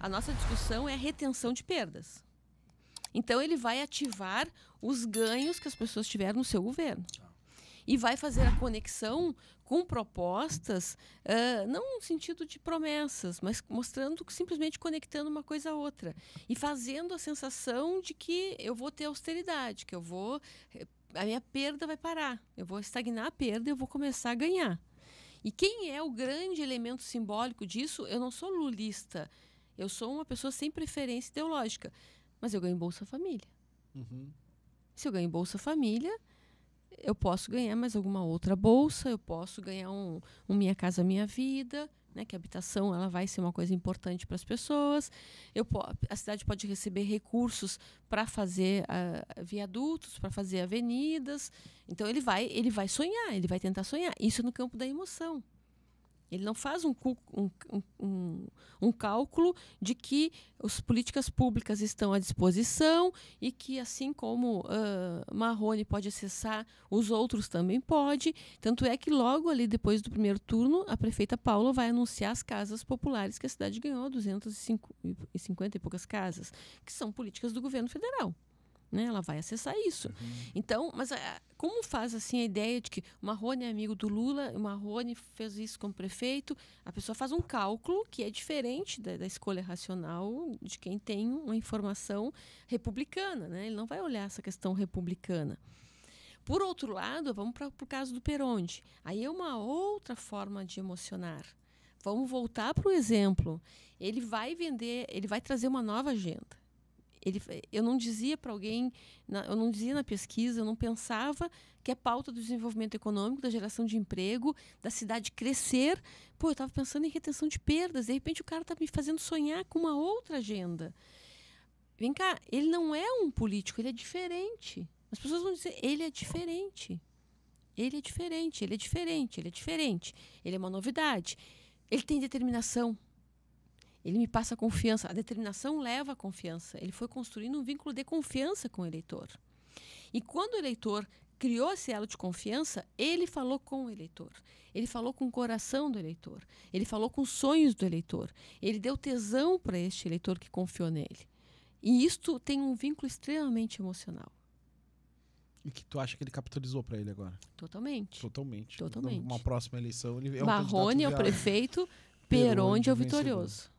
A nossa discussão é a retenção de perdas. Então, ele vai ativar os ganhos que as pessoas tiveram no seu governo. E vai fazer a conexão com propostas, uh, não no sentido de promessas, mas mostrando, simplesmente conectando uma coisa a outra. E fazendo a sensação de que eu vou ter austeridade, que eu vou. Eh, a minha perda vai parar. Eu vou estagnar a perda e eu vou começar a ganhar. E quem é o grande elemento simbólico disso? Eu não sou lulista. Eu sou uma pessoa sem preferência ideológica, mas eu ganho Bolsa Família. Uhum. Se eu ganho Bolsa Família, eu posso ganhar mais alguma outra bolsa, eu posso ganhar um, um Minha Casa Minha Vida, né, que a habitação ela vai ser uma coisa importante para as pessoas. Eu, a cidade pode receber recursos para fazer uh, viadutos, para fazer avenidas. Então ele vai, ele vai sonhar, ele vai tentar sonhar. Isso é no campo da emoção. Ele não faz um, um, um, um, cálculo de que as políticas públicas estão à disposição e que, assim como uh, Marrone pode acessar, os outros também pode. Tanto é que, logo ali depois do primeiro turno, a prefeita Paula vai anunciar as casas populares que a cidade ganhou, 250 e poucas casas, que são políticas do governo federal. Né? Ela vai acessar isso. Uhum. Então, mas a, é, como faz assim a ideia de que o Marrone é amigo do Lula, o Marrone fez isso como prefeito? A pessoa faz um cálculo que é diferente da, da escolha racional de quem tem uma informação republicana. Né? Ele não vai olhar essa questão republicana. Por outro lado, vamos para o caso do Peronde. Aí é uma outra forma de emocionar. Vamos voltar para o exemplo. Ele vai vender, ele vai trazer uma nova agenda ele, eu não dizia para alguém, eu não dizia na pesquisa, eu não pensava que a pauta do desenvolvimento econômico, da geração de emprego, da cidade crescer, pô, eu estava pensando em retenção de perdas. De repente o cara está me fazendo sonhar com uma outra agenda. Vem cá, ele não é um político, ele é diferente. As pessoas vão dizer, ele é diferente. Ele é diferente, ele é diferente, ele é diferente. Ele é uma novidade. Ele tem determinação. Ele me passa confiança. A determinação leva a confiança. Ele foi construindo um vínculo de confiança com o eleitor. E quando o eleitor criou esse elo de confiança, ele falou com o eleitor. Ele falou com o coração do eleitor. Ele falou com os sonhos do eleitor. Ele deu tesão para este eleitor que confiou nele. E isto tem um vínculo extremamente emocional. E que tu acha que ele capitalizou para ele agora? Totalmente. Totalmente. Totalmente. Uma próxima eleição ele é um Marrone é o prefeito, Peronde é o vitorioso.